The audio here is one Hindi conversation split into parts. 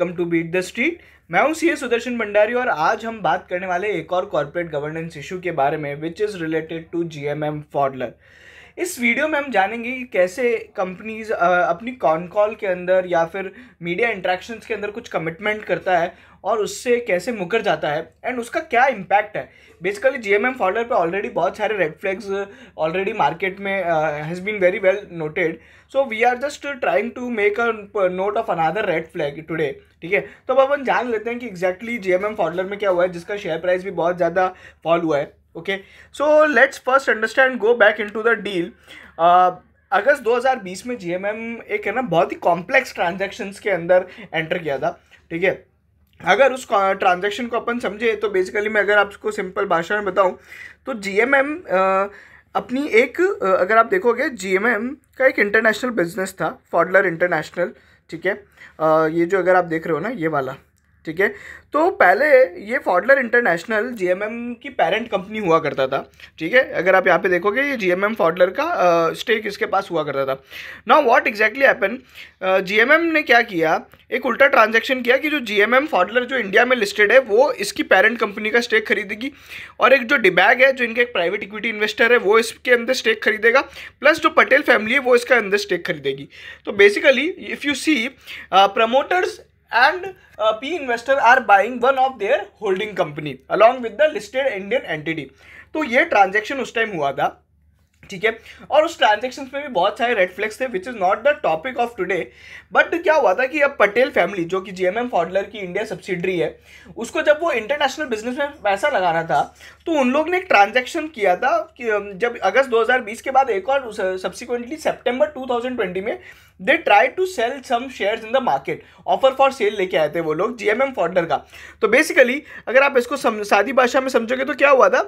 welcome to beat the street मैं हूं सीए सुदर्शन भंडारी और आज हम बात करने वाले एक और कॉरपोरेट गवर्नेंस इशू के बारे में which is related to G M M Pfaudler इस वीडियो में हम जानेंगे कि कैसे कंपनीज अपनी कॉन कॉल के अंदर या फिर मीडिया इंट्रैक्शंस के अंदर कुछ कमिटमेंट करता है और उससे कैसे मुकर जाता है एंड उसका क्या इम्पैक्ट है basically G M M Pfaudler पर ऑलरेडी बहुत सारे रेड फ्लैग्स ऑलरेडी मार्केट में has been very well noted so we are just trying to make a note of another red flag today ठीक है तो अब अपन जान लेते हैं कि exactly G M M Pfaudler में क्या हुआ है जिसका शेयर प्राइस भी बहुत ज़्यादा फॉल हुआ है okay so let's first understand go back into the deal August 2020 में जी एक है ना बहुत ही कॉम्प्लेक्स ट्रांजेक्शन्स के अंदर एंटर किया था ठीक है अगर उस ट्रांजेक्शन को अपन समझे तो बेसिकली मैं अगर आपको सिंपल भाषा में बताऊं तो जीएमएम अपनी एक अगर आप देखोगे जीएमएम का एक इंटरनेशनल बिजनेस था फॉडलर इंटरनेशनल ठीक है ये जो अगर आप देख रहे हो ना ये वाला ठीक है तो पहले ये फॉडलर इंटरनेशनल जीएमएम की पेरेंट कंपनी हुआ करता था ठीक है अगर आप यहाँ पे देखोगे ये जीएमएम फॉडलर का स्टेक इसके पास हुआ करता था now what exactly happen GMM ने क्या किया एक उल्टा ट्रांजैक्शन किया कि जो जीएमएम फॉडलर जो इंडिया में लिस्टेड है वो इसकी पेरेंट कंपनी का स्टेक खरीदेगी और एक जो डिबैग है जो इनका एक प्राइवेट इक्विटी इन्वेस्टर है वो इसके अंदर स्टेक खरीदेगा प्लस जो पटेल फैमिली है वो इसका अंदर स्टेक खरीदेगी तो basically if you see promoters and P investor are buying one of their holding company along with the listed Indian entity तो ये ट्रांजेक्शन उस टाइम हुआ था ठीक है और उस ट्रांजेक्शन में भी बहुत सारे रेड फ्लैग्स थे which is not the topic of today but क्या हुआ था कि अब पटेल फैमिली जो कि जीएमएम फॉडलर की इंडिया सब्सिडरी है उसको जब वो इंटरनेशनल बिजनेस में पैसा लगाना था तो उन लोग ने एक ट्रांजेक्शन किया था कि जब अगस्त 2020 के बाद एक और सब्सिक्वेंटली सेप्टेम्बर टू में they try to sell some share in the market offer for sale लेके आए थे वो लोग जीएमएम फॉडलर का तो बेसिकली अगर आप इसको सादी भाषा में समझोगे तो क्या हुआ था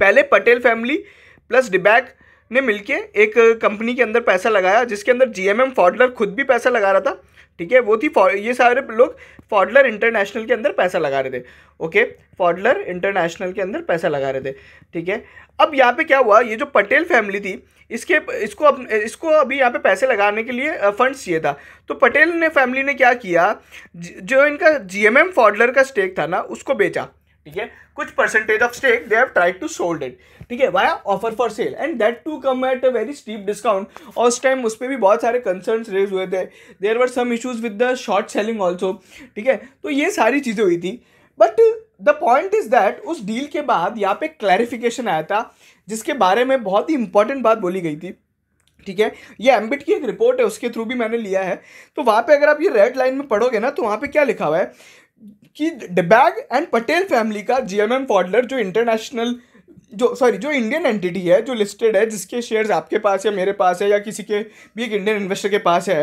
पहले पटेल फैमिली प्लस डिबैक ने मिलके एक कंपनी के अंदर पैसा लगाया जिसके अंदर जी एम फॉडलर खुद भी पैसा लगा रहा था ठीक है वो थी ये सारे लोग फॉडलर इंटरनेशनल के अंदर पैसा लगा रहे थे ओके फॉडलर इंटरनेशनल के अंदर पैसा लगा रहे थे ठीक है अब यहाँ पे क्या हुआ ये जो पटेल फैमिली थी इसके इसको अब इसको अभी यहाँ पे पैसे लगाने के लिए फंड्स चाहिए था तो पटेल ने फैमिली ने क्या किया जो इनका जी एम फॉडलर का स्टेक था ना उसको बेचा ठीक है कुछ percentage of stake they have tried to sold it ठीक है via offer for sale and that too come at a very steep discount और उस टाइम उस पर भी बहुत सारे कंसर्न रेज हुए थे there were some issues with the short selling also ठीक है तो ये सारी चीज़ें हुई थी but the point is that उस डील के बाद यहाँ पे क्लैरिफिकेशन आया था जिसके बारे में बहुत ही इंपॉर्टेंट बात बोली गई थी ठीक है ये एम्बिट की एक रिपोर्ट है उसके थ्रू भी मैंने लिया है तो वहाँ पे अगर आप ये रेड लाइन में पढ़ोगे ना तो वहाँ पे क्या लिखा हुआ है कि डिबैग एंड पटेल फैमिली का जी एम एम फॉडलर जो इंटरनेशनल जो सॉरी जो इंडियन एंटिटी है जो लिस्टेड है जिसके शेयर्स आपके पास है मेरे पास है या किसी के भी एक इंडियन इन्वेस्टर के पास है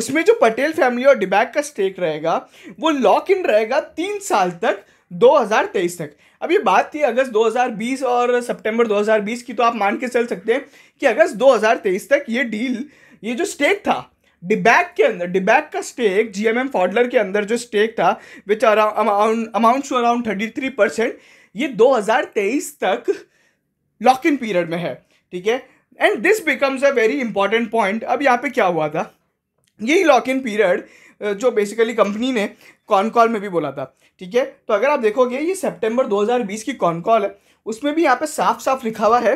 उसमें जो पटेल फैमिली और डिबैक का स्टेक रहेगा वो लॉक इन रहेगा तीन साल तक 2023 तक अब ये बात थी अगस्त 2020 और सितंबर 2020 की तो आप मान के चल सकते हैं कि अगस्त 2023 तक ये डील ये जो स्टेक था डिबैक के अंदर डिबैक का स्टेक एम फॉडलर के अंदर जो स्टेक था which around amount to around thirty three percent ये 2023 तक लॉक इन पीरियड में है ठीक है and this becomes a very important point अब यहाँ पे क्या हुआ था यही लॉक इन पीरियड जो बेसिकली कंपनी ने कॉन कॉल में भी बोला था ठीक है तो अगर आप देखोगे ये सितंबर 2020 की कॉन कॉल है उसमें भी यहाँ पे साफ साफ लिखा हुआ है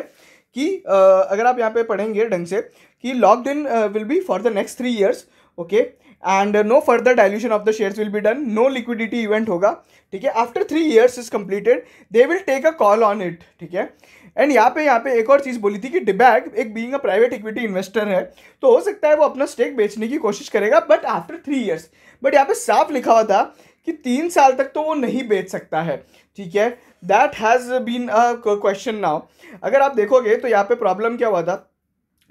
कि अगर आप यहाँ पे पढ़ेंगे ढंग से कि locked in will be for the next three years okay and no further dilution of the shares will be done no liquidity event होगा ठीक है after three years is completed they will take a call on it ठीक है एंड यहाँ पे यहाँ पे एक और चीज़ बोली थी कि डिबैग एक being a private equity investor है तो हो सकता है वो अपना स्टेक बेचने की कोशिश करेगा but after three years but यहाँ पे साफ लिखा हुआ था कि तीन साल तक तो वो नहीं बेच सकता है ठीक है that has been a question now अगर आप देखोगे तो यहाँ पे प्रॉब्लम क्या हुआ था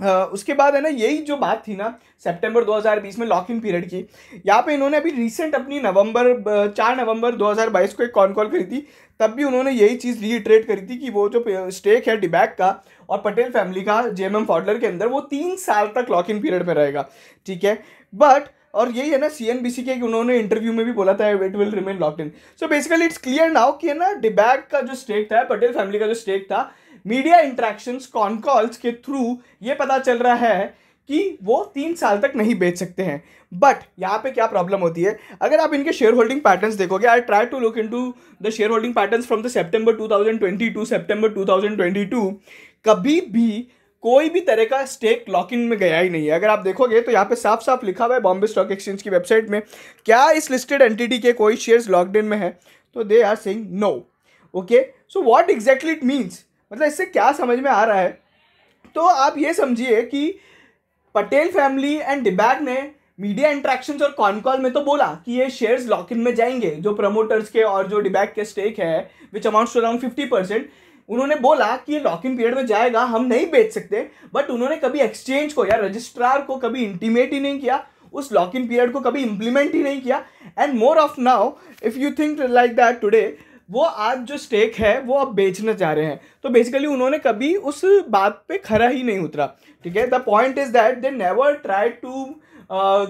उसके बाद है ना यही जो बात थी ना सितंबर 2020 में लॉक इन पीरियड की यहाँ पे इन्होंने अभी रिसेंट अपनी नवंबर चार नवंबर 2022 को एक कॉन कॉल करी थी तब भी उन्होंने यही चीज़ रीइट्रेट करी थी कि वो जो स्टेक है डिबैक का और पटेल फैमिली का जे एम फाउडलर के अंदर वो तीन साल तक लॉक इन पीरियड में रहेगा ठीक है बट और यही है ना सी एन बी सी के उन्होंने इंटरव्यू में भी बोला था it will remain lock in so basically it's clear now कि है ना डिबैक का जो स्टेक था पटेल फैमिली का जो स्टेक था मीडिया इंट्रैक्शंस कॉन कॉल्स के थ्रू ये पता चल रहा है कि वो तीन साल तक नहीं बेच सकते हैं बट यहाँ पे क्या प्रॉब्लम होती है अगर आप इनके शेयर होल्डिंग पैटर्न्स देखोगे आई try to look in into the share holding patterns from the two thousand twenty two two thousand twenty two कभी भी कोई भी तरह का स्टेक लॉक इन में गया ही नहीं है अगर आप देखोगे तो यहाँ पे साफ साफ लिखा हुआ है बॉम्बे स्टॉक एक्सचेंज की वेबसाइट में क्या इस लिस्टेड एंटिटी के कोई शेयर्स लॉकडिन में है तो they are saying no okay so what exactly it means मतलब इससे क्या समझ में आ रहा है तो आप ये समझिए कि पटेल फैमिली एंड डिबैग ने मीडिया इंट्रैक्शन और कॉन कॉल में तो बोला कि ये शेयर्स लॉक इन में जाएंगे जो प्रमोटर्स के और जो डिबैक के स्टेक है which amounts to around fifty percent उन्होंने बोला कि ये लॉक इन पीरियड में जाएगा हम नहीं बेच सकते बट उन्होंने कभी एक्सचेंज को या रजिस्ट्रार को कभी इंटीमेट ही नहीं किया उस लॉक इन पीरियड को कभी इम्प्लीमेंट ही नहीं किया and more of now if you think like that today वो आज जो स्टेक है वो अब बेचना चाह रहे हैं तो बेसिकली उन्होंने कभी उस बात पे खरा ही नहीं उतरा ठीक है the point is that they never try to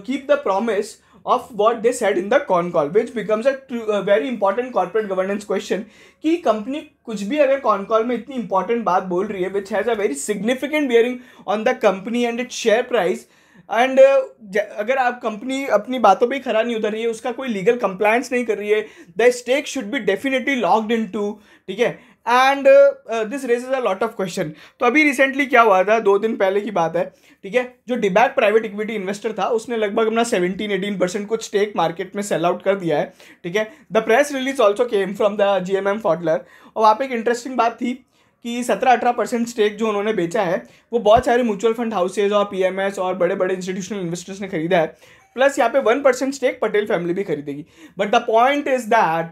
keep the promise of what they said in the con call which becomes a very important corporate governance question कि कंपनी कुछ भी अगर कॉन कॉल में इतनी इंपॉर्टेंट बात बोल रही है which has a very significant bearing on the company and its share price and uh, अगर आप कंपनी अपनी बातों पर खरा नहीं उतर रही है उसका कोई लीगल कंप्लायंस नहीं कर रही है the stake should be definitely locked in too ठीक है and this raises a lot of question तो अभी रिसेंटली क्या हुआ था दो दिन पहले की बात है ठीक है जो डिबैक प्राइवेट इक्विटी इन्वेस्टर था उसने लगभग अपना सेवनटीन एटीन परसेंट कुछ स्टेक मार्केट में सेल आउट कर दिया है ठीक है the press release also came from the G M M Pfaudler और वहाँ पर एक इंटरेस्टिंग बात थी कि सत्रह अठारह परसेंट स्टेक जो उन्होंने बेचा है वो बहुत सारे म्यूचुअल फंड हाउसेज और पीएमएस और बड़े बड़े इंस्टीट्यूशनल इन्वेस्टर्स ने खरीदा है प्लस यहाँ पे one percent stake Patel family भी खरीदेगी but the point is that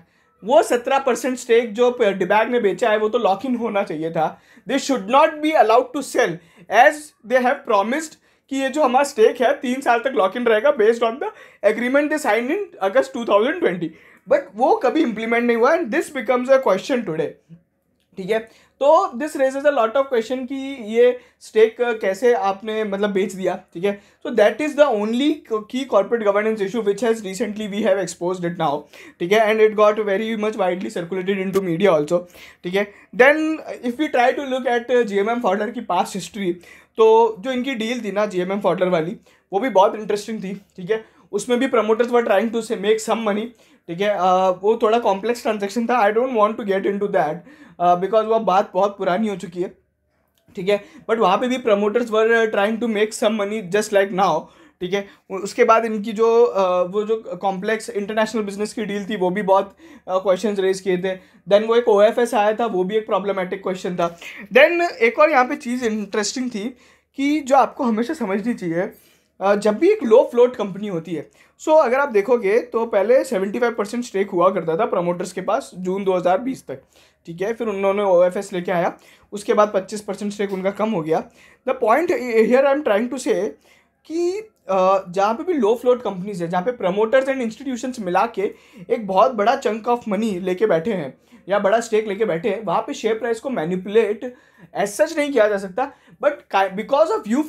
वो सत्रह परसेंट स्टेक जो डिबैग ने बेचा है वो तो लॉक इन होना चाहिए था they should not be allowed to sell as they have promised कि ये जो हमारा स्टेक है तीन साल तक लॉक इन रहेगा based on the agreement they sign in August twenty but वो कभी इंप्लीमेंट नहीं हुआ and this becomes a question today ठीक है तो this raises a lot of question कि ये स्टेक कैसे आपने मतलब बेच दिया ठीक है so that is the only key corporate governance issue which has recently we have expose it now ठीक है and it got very much widely circulated into media also ठीक है then if you try to look at G M M की पास्ट हिस्ट्री तो जो इनकी डील थी ना जी एम एम वाली वो भी बहुत इंटरेस्टिंग थी ठीक है उसमें भी promoters were trying to say make some money ठीक है uh, वो थोड़ा कॉम्प्लेक्स ट्रांजेक्शन था I don't want to get into that because वह बात बहुत पुरानी हो चुकी है ठीक है बट वहाँ पे भी promoters were trying to make some money just like now ठीक है उसके बाद इनकी जो uh, वो जो कॉम्प्लेक्स इंटरनेशनल बिजनेस की डील थी वो भी बहुत क्वेश्चन uh, रेज किए थे देन वो एक ओ आया था वो भी एक प्रॉब्लमेटिक क्वेश्चन था देन एक और यहाँ पे चीज़ इंटरेस्टिंग थी कि जो आपको हमेशा समझनी चाहिए जब भी एक लो फ्लोट कंपनी होती है सो so, अगर आप देखोगे तो पहले 75 परसेंट स्टेक हुआ करता था प्रमोटर्स के पास जून 2020 तक ठीक है फिर उन्होंने ओ एफ एस लेके आया उसके बाद 25 परसेंट स्टेक उनका कम हो गया the point here I am trying to say कि जहाँ पे भी लो फ्लोट कंपनीज है जहाँ पे प्रमोटर्स एंड इंस्टीट्यूशंस मिला के एक बहुत बड़ा चंक ऑफ मनी लेके बैठे हैं या बड़ा स्टेक लेके बैठे हैं वहाँ पे शेयर प्राइस को मैनिपुलेट एज सच नहीं किया जा सकता but because of you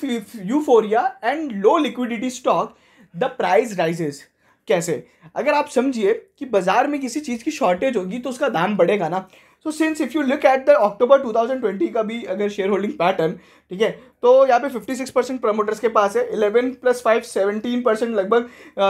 euphoria and low liquidity stock the price rises कैसे अगर आप समझिए कि बाजार में किसी चीज़ की शॉर्टेज होगी तो उसका दाम बढ़ेगा ना so since if you look at the October 2020 का भी अगर शेयर होल्डिंग पैटर्न ठीक है तो यहाँ पे 56 परसेंट प्रमोटर्स के पास है 11 प्लस फाइव सेवेंटीन परसेंट लगभग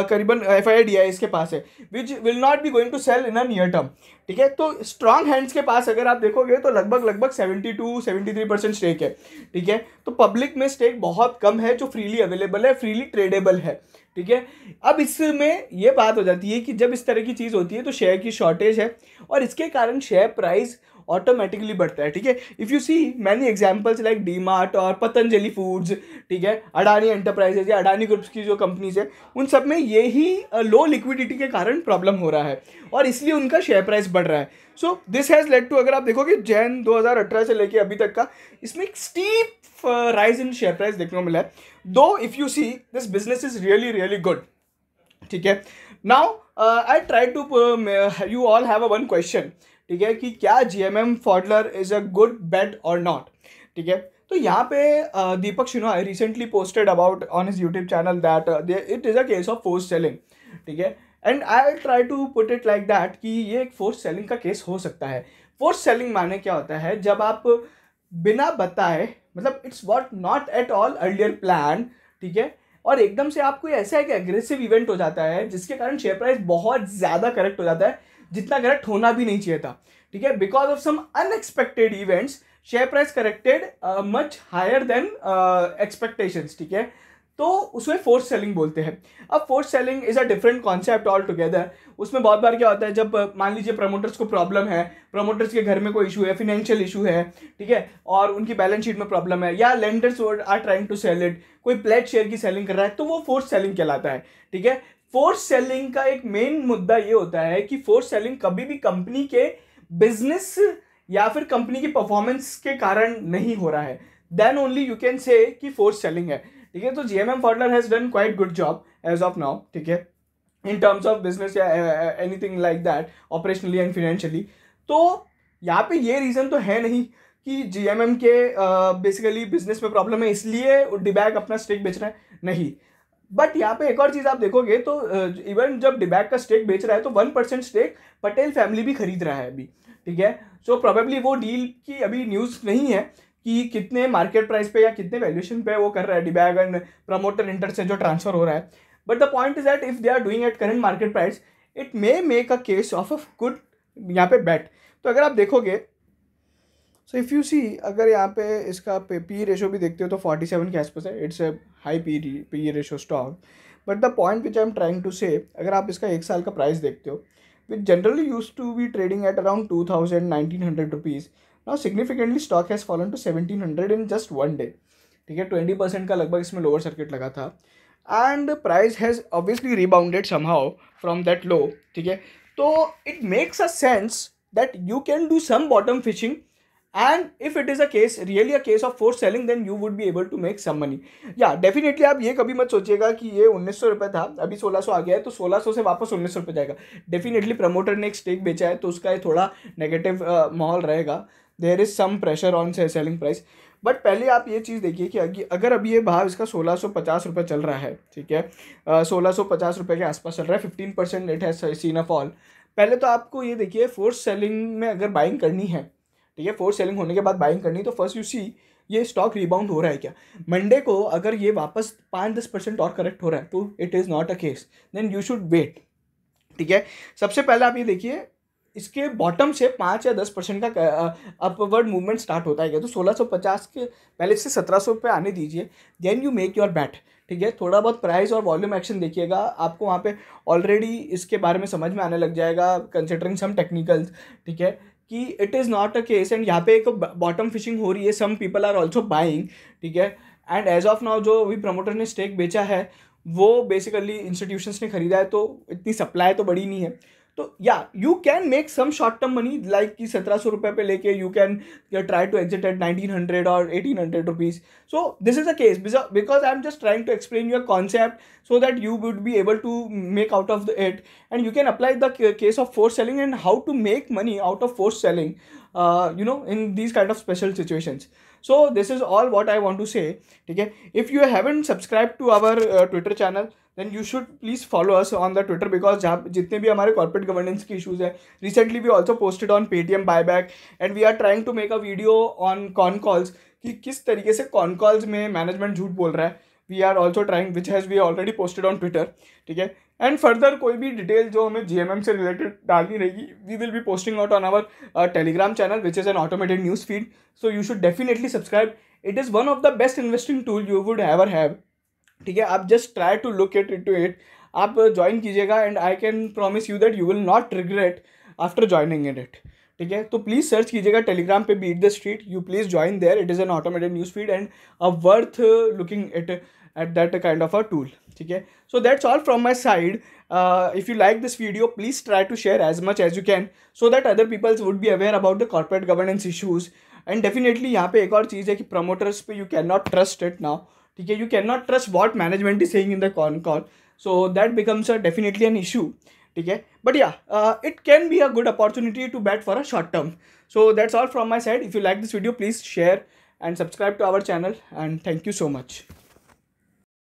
करीबन एफ आई डी आई के पास है which will not be going to sell in a near term ठीक है तो स्ट्रांग हैंड्स के पास अगर आप देखोगे तो लगभग लगभग 72 73 परसेंट स्टेक है ठीक है तो पब्लिक में स्टेक बहुत कम है जो फ्रीली अवेलेबल है फ्रीली ट्रेडेबल है ठीक है अब इसमें यह बात हो जाती है कि जब इस तरह की चीज़ होती है तो शेयर की शॉर्टेज है और इसके कारण शेयर प्राइस ऑटोमेटिकली बढ़ता है ठीक है if you see many examples like D Mart और पतंजलि फूड्स ठीक है अडानी एंटरप्राइजेज या अडानी ग्रुप्स की जो कंपनीज है उन सब में यही लो लिक्विडिटी के कारण प्रॉब्लम हो रहा है और इसलिए उनका शेयर प्राइस बढ़ रहा है so this has led to अगर आप देखोगे जैन 2018 से लेके अभी तक का इसमें एक steep rise in share price देखने को मिला है though if you see this business is really really good ठीक है now I try to you all have a one question ठीक है कि क्या G M M Pfaudler is a good bet और नॉट ठीक है तो यहाँ पे Deepak Shenoy recently posted about on his YouTube channel that it is a case of force selling ठीक है and I try to put it like that कि ये एक फोर्स सेलिंग का केस हो सकता है फोर्स सेलिंग माने क्या होता है जब आप बिना बताए मतलब it's what not at all earlier plan ठीक है और एकदम से आप कोई ऐसा एक एग्रेसिव इवेंट हो जाता है जिसके कारण शेयर प्राइस बहुत ज़्यादा करेक्ट हो जाता है जितना करेक्ट होना भी नहीं चाहिए था ठीक है because of some unexpected events share price corrected much higher than expectation ठीक है तो उसमें फोर्स सेलिंग बोलते हैं अब force selling is a different concept all together उसमें बहुत बार क्या होता है जब uh, मान लीजिए प्रमोटर्स को प्रॉब्लम है प्रमोटर्स के घर में कोई इशू है फिनेंशियल इशू है ठीक है और उनकी बैलेंस शीट में प्रॉब्लम है या lenders are trying to sell it कोई प्लेट शेयर की सेलिंग कर रहा है तो वो फोर्स सेलिंग कहलाता है ठीक है फोर्स सेलिंग का एक मेन मुद्दा ये होता है कि फोर्स सेलिंग कभी भी कंपनी के बिजनेस या फिर कंपनी की परफॉर्मेंस के कारण नहीं हो रहा है then only you can say कि फोर्स सेलिंग है ठीक है तो G M M Pfaudler has done quite good job as of now ठीक है इन टर्म्स ऑफ बिजनेस या thing like that operationally and financially तो यहाँ पे ये रीज़न तो है नहीं कि जी एम एम के बेसिकली बिजनेस में प्रॉब्लम है इसलिए डिबैग अपना स्टेक बेच रहे हैं नहीं बट यहाँ पे एक और चीज़ आप देखोगे तो इवन जब डिबैक का स्टेक बेच रहा है तो one percent stake Patel family भी खरीद रहा है अभी ठीक है सो so, प्रोबेबली वो डील की अभी न्यूज़ नहीं है कि कितने मार्केट प्राइस पे या कितने वैल्यूशन पे वो कर रहा है डिबैग एंड प्रमोटर इंटर से जो ट्रांसफर हो रहा है but the point is that if they are doing at current market price it may make a case of a good यहाँ पे बैट तो अगर आप देखोगे सो इफ़ यू सी अगर यहाँ पे इसका पे पी रेशो भी देखते हो तो फोर्टी सेवन के आसपास है it's a high P P ratio stock but the point which I am trying to say अगर आप इसका एक साल का प्राइस देखते हो which generally use to be trading at around two thousand nineteen hundred rupees now significantly stock has fallen to seventeen hundred in just one day ठीक है ट्वेंटी परसेंट का लगभग इसमें लोअर सर्किट लगा था and price has obviously rebounded somehow from that low ठीक है तो it makes a sense that you can do some bottom fishing and if it is a case really a case of force selling then you would be able to make some money या डेफिनेटली आप ये कभी मत सोचिएगा कि ये उन्नीस सौ रुपये था अभी सोलह सौ आ गया है तो सोलह सौ से वापस उन्नीस सौ रुपये जाएगा डेफिनेटली प्रमोटर ने एक स्टेक बेचा है तो उसका ये थोड़ा नेगेटिव माहौल रहेगा there is some pressure on selling price but पहले आप ये चीज़ देखिए कि अगर अभी ये भाव इसका सोलह सौ पचास रुपये चल रहा है ठीक है सोलह सौ पचास रुपये के आसपास चल रहा है फिफ्टीन परसेंट रेट है सीन अ फॉल पहले तो आपको ये देखिए फोर्स सेलिंग में अगर बाइंग करनी है ठीक है फोर्स सेलिंग होने के बाद बाइंग करनी तो फर्स्ट यू सी ये स्टॉक रिबाउंड हो रहा है क्या मंडे को अगर ये वापस पाँच दस परसेंट और करेक्ट हो रहा है तो it is not a case then you should wait ठीक है सबसे पहले आप ये देखिए इसके बॉटम से पाँच या दस परसेंट का अपवर्ड मूवमेंट स्टार्ट होता है क्या तो सोलह सौ पचास के पहले से सत्रह सौ रुपये आने दीजिए then you make your bet ठीक है थोड़ा बहुत प्राइस और वॉल्यूम एक्शन देखिएगा आपको वहाँ पे ऑलरेडी इसके बारे में समझ में आने लग जाएगा कंसिडरिंग सम टेक्निकल्स ठीक है कि it is not a case and यहाँ पे एक बॉटम फिशिंग हो रही है some people are also buying ठीक है एंड एज ऑफ नाउ जो अभी प्रमोटर ने स्टेक बेचा है वो बेसिकली इंस्टीट्यूशंस ने खरीदा है तो इतनी सप्लाई तो बड़ी नहीं है तो या you can make some short term money like कि सत्रह सौ रुपये पे लेके you can try to exit at nineteen hundred और eighteen hundred rupees so this is a case because I am just trying to explain your concept so that you would be able to make out of it and you can apply the case of force selling and how to make money out of force selling you know in these kind of special situations so this is all what I want to say ठीक है if you haven't subscribe to our Twitter channel then you should please follow us on the Twitter because जहाँ जितने भी हमारे कॉर्पोरेट गवर्नेंस के इशूज़ हैं recently we also posted on Paytm buy back and we are trying to make a video on con calls कि किस तरीके से कॉन कॉल्स में मैनेजमेंट झूठ बोल रहा है we are also trying which has we already posted on Twitter ठीक है एंड फर्दर कोई भी डिटेल जो हमें जी एम एम से रिलेटेड डालनी रहेगी वी विल भी posting out on our Telegram channel which is an automated news feed so you should definitely subscribe it is one of the best investing tool you would have have ठीक है आप just try to look it to it आप ज्वाइन कीजिएगा and I can promise you that you will not regret after joining in it ठीक है तो प्लीज़ सर्च कीजिएगा टेलीग्राम पे beat the street you please join there it is an automated news feed and a worth looking it at that kind of a tool ठीक है so that's all from my side if you like this video please try to share as much as you can so that other peoples would be aware about the corporate governance issues and definitely यहाँ पे एक और चीज़ है कि प्रमोटर्स पे you can not trust it now ठीक है you can not trust what management is saying in the con call so that becomes a definitely an issue ठीक है बट या it can be a good opportunity to bet for a short term so that's all from my side if you like this video please share and subscribe to our channel and thank you so much